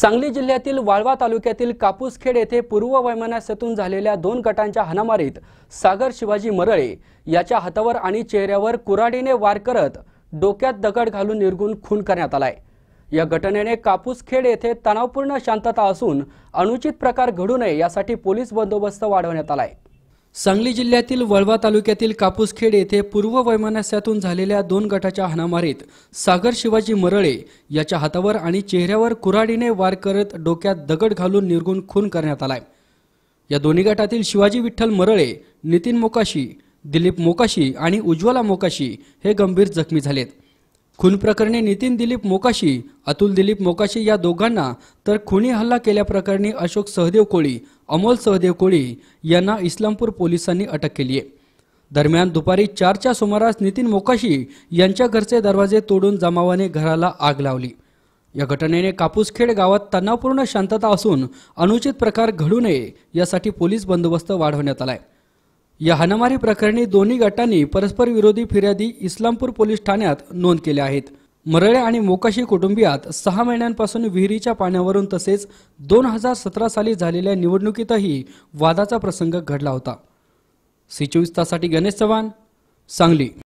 सांगली जिल्ह्यातील वाळवा तालुक्यातील कापूसखेड येथे पूर्व झालेल्या दोन गटांच्या हनामारीत सागर शिवाजी मरळे याच्या हातावर आणि चेहऱ्यावर कुराडीने वार करत डोक्यात दगड घालून निर्गुण खून करण्यात आलाय या घटनेने कापूसखेड येथे तणावपूर्ण शांतता असून अनुचित प्रकार घडू नये यासाठी पोलीस बंदोबस्त वाढवण्यात आलाय सांगली जिल्ह्यातील वळवा तालुक्यातील कापूसखेड येथे पूर्व वैमानस्यातून झालेल्या दोन गटाच्या हाणामारीत सागर शिवाजी मरळे याच्या हातावर आणि चेहऱ्यावर कुऱ्हाडीने वार करत डोक्यात दगड घालून निर्गुण खून करण्यात आलाय या दोन्ही गटातील शिवाजी विठ्ठल मरळे नितीन मोकाशी दिलीप मोकाशी आणि उज्ज्वला मोकाशी हे गंभीर जखमी झालेत खून प्रकरणी नितीन दिलीप मोकाशी अतुल दिलीप मोकाशी या दोघांना तर खुनी हल्ला केल्याप्रकरणी अशोक सहदेव कोळी अमोल सहदेव कोळी यांना इस्लामपूर पोलिसांनी अटक केली आहे दरम्यान दुपारी चारच्या सुमारास नितीन मोकाशी यांच्या घरचे दरवाजे तोडून जमावाने घराला आग लावली या घटनेने कापूसखेड गावात तणावपूर्ण शांतता असून अनुचित प्रकार घडू नये यासाठी पोलीस बंदोबस्त वाढवण्यात आला आहे या हाणामारी प्रकरणी दोन्ही गटांनी परस्पर विरोधी फिर्यादी इस्लामपूर पोलीस ठाण्यात नोंद केल्या आहेत मरळे आणि मोकाशी कुटुंबियात सहा महिन्यांपासून विहिरीच्या पाण्यावरून तसेच दोन हजार सतरा साली झालेल्या निवडणुकीतही वादाचा प्रसंग घडला होता सी गणेश चव्हाण सांगली